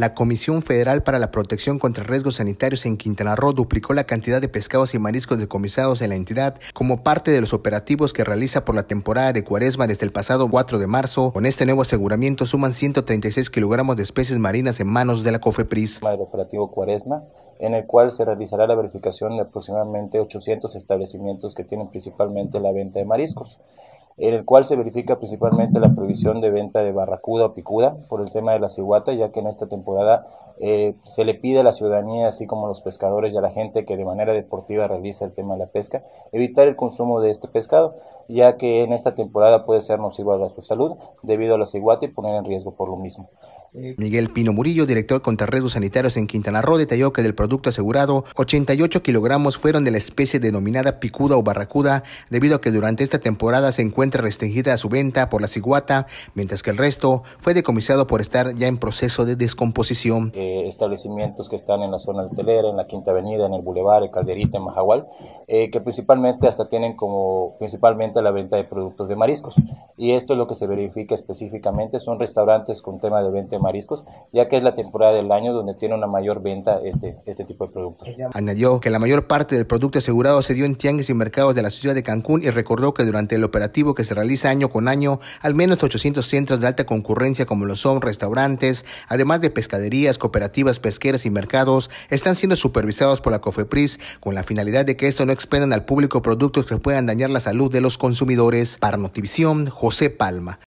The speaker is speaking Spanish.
La Comisión Federal para la Protección contra Riesgos Sanitarios en Quintana Roo duplicó la cantidad de pescados y mariscos decomisados en la entidad como parte de los operativos que realiza por la temporada de cuaresma desde el pasado 4 de marzo. Con este nuevo aseguramiento suman 136 kilogramos de especies marinas en manos de la COFEPRIS. El operativo cuaresma, en el cual se realizará la verificación de aproximadamente 800 establecimientos que tienen principalmente la venta de mariscos en el cual se verifica principalmente la prohibición de venta de barracuda o picuda por el tema de la ciguata, ya que en esta temporada eh, se le pide a la ciudadanía, así como a los pescadores y a la gente que de manera deportiva realiza el tema de la pesca, evitar el consumo de este pescado, ya que en esta temporada puede ser nocivo a su salud debido a la ciguata y poner en riesgo por lo mismo. Eh, Miguel Pino Murillo, director contra riesgos sanitarios en Quintana Roo, detalló que del producto asegurado, 88 kilogramos fueron de la especie denominada picuda o barracuda, debido a que durante esta temporada se encuentra restringida a su venta por la ciguata, mientras que el resto fue decomisado por estar ya en proceso de descomposición. Eh, establecimientos que están en la zona hotelera, en la Quinta Avenida, en el Boulevard, en Calderita, en Majahual, eh, que principalmente hasta tienen como principalmente la venta de productos de mariscos. Y esto es lo que se verifica específicamente, son restaurantes con tema de venta de mariscos, ya que es la temporada del año donde tiene una mayor venta este, este tipo de productos. Añadió que la mayor parte del producto asegurado se dio en tianguis y mercados de la ciudad de Cancún y recordó que durante el operativo que se realiza año con año, al menos 800 centros de alta concurrencia como lo son restaurantes, además de pescaderías, cooperativas pesqueras y mercados, están siendo supervisados por la COFEPRIS con la finalidad de que esto no expendan al público productos que puedan dañar la salud de los consumidores. Para Notivisión, José Palma.